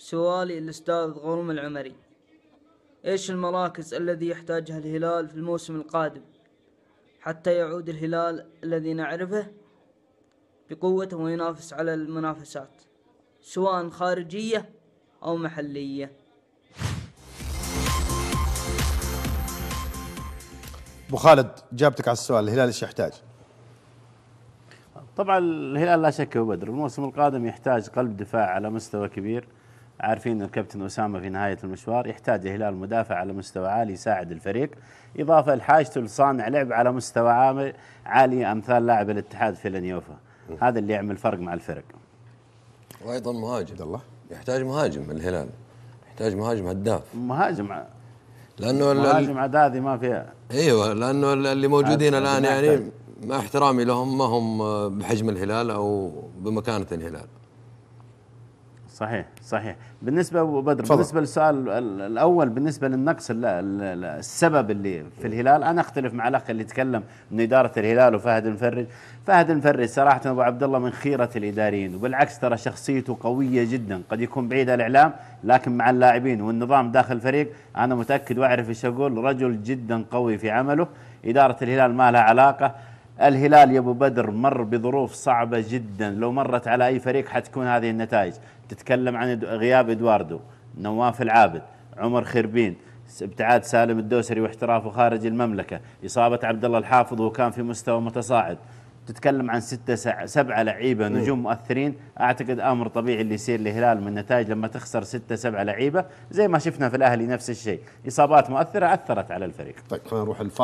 سؤالي الأستاذ غروم العمري إيش المراكز الذي يحتاجها الهلال في الموسم القادم حتى يعود الهلال الذي نعرفه بقوته وينافس على المنافسات سواء خارجية أو محلية أبو خالد جابتك على السؤال الهلال إيش يحتاج طبعا الهلال لا شك هو بدر الموسم القادم يحتاج قلب دفاع على مستوى كبير عارفين الكابتن أسامة في نهاية المشوار يحتاج الهلال مدافع على مستوى عالي يساعد الفريق إضافة لحاجته لصانع لعب على مستوى عالي أمثال لاعب الاتحاد في لنيوفا هذا اللي يعمل فرق مع الفرق وأيضا مهاجم الله يحتاج مهاجم الهلال يحتاج مهاجم هداف مهاجم لأنه مهاجم عدادي ما فيها أيوه لأنه اللي موجودين الآن يعني مع احترامي لهم ما هم بحجم الهلال أو بمكانة الهلال صحيح صحيح بالنسبه بدر فضل. بالنسبه للسؤال الاول بالنسبه للنقص السبب اللي في إيه. الهلال انا اختلف مع الاخ اللي تكلم من اداره الهلال وفهد المفرج فهد المفرج صراحه ابو عبد الله من خيره الاداريين وبالعكس ترى شخصيته قويه جدا قد يكون بعيد الاعلام لكن مع اللاعبين والنظام داخل الفريق انا متاكد واعرف ايش اقول رجل جدا قوي في عمله اداره الهلال ما لها علاقه الهلال يا ابو بدر مر بظروف صعبه جدا لو مرت على اي فريق حتكون هذه النتائج تتكلم عن غياب ادواردو نواف العابد عمر خربين ابتعاد سالم الدوسري واحترافه خارج المملكه اصابه عبد الله الحافظ وكان في مستوى متصاعد تتكلم عن ستة سبعة لعيبة نجوم مؤثرين أعتقد أمر طبيعي اللي يصير للهلال من نتائج لما تخسر ستة سبعة لعيبة زي ما شفنا في الأهلي نفس الشيء إصابات مؤثرة أثرت على الفريق طيب خلينا نروح الفرق